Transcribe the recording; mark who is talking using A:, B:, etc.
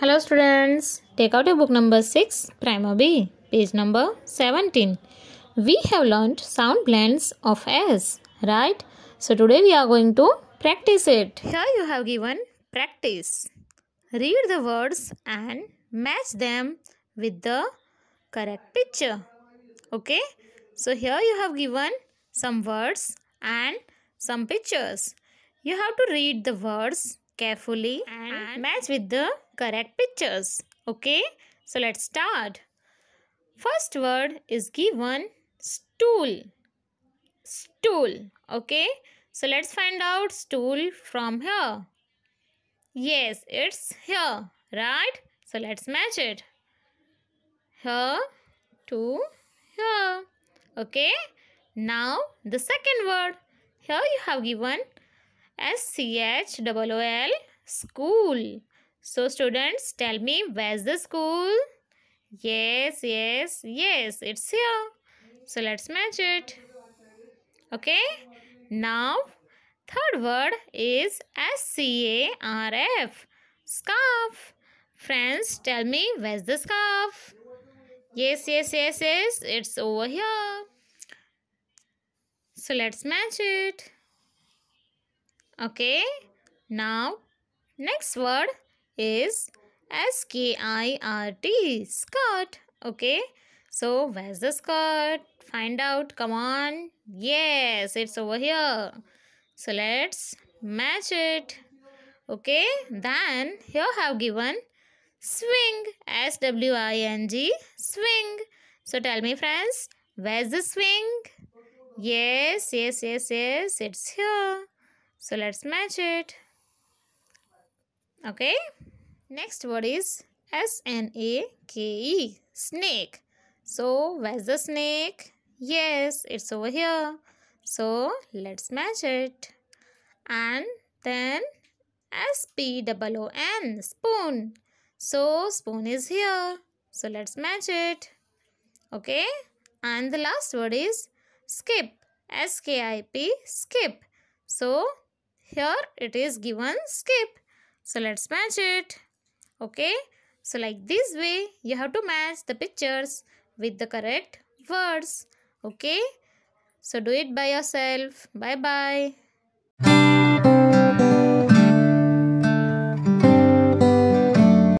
A: Hello students, take out your book number 6, Primer B, page number 17. We have learned sound blends of S, right? So today we are going to practice it. Here you have given practice. Read the words and match them with the correct picture. Okay? So here you have given some words and some pictures. You have to read the words carefully and, and match with the correct pictures. Okay, so let's start. First word is given stool. Stool. Okay, so let's find out stool from here. Yes, it's here, right? So let's match it. Here to here. Okay, now the second word. Here you have given S C H O O L school. So students tell me where's the school? Yes, yes, yes, it's here. So let's match it. Okay. Now third word is S C A R F scarf. Friends tell me where's the scarf? Yes, yes, yes, yes, it's over here. So let's match it. Okay. Now, next word is S-K-I-R-T, skirt. Okay. So, where's the skirt? Find out. Come on. Yes, it's over here. So, let's match it. Okay. Then, here I have given swing. S-W-I-N-G, swing. So, tell me friends, where's the swing? Yes, yes, yes, yes, it's here. So let's match it. Okay. Next word is S-N-A-K-E. Snake. So where's the snake? Yes, it's over here. So let's match it. And then S-P-O-O-N. Spoon. So spoon is here. So let's match it. Okay. And the last word is skip. S-K-I-P. Skip. So here it is given skip. So let's match it. Okay. So like this way you have to match the pictures with the correct words. Okay. So do it by yourself. Bye bye.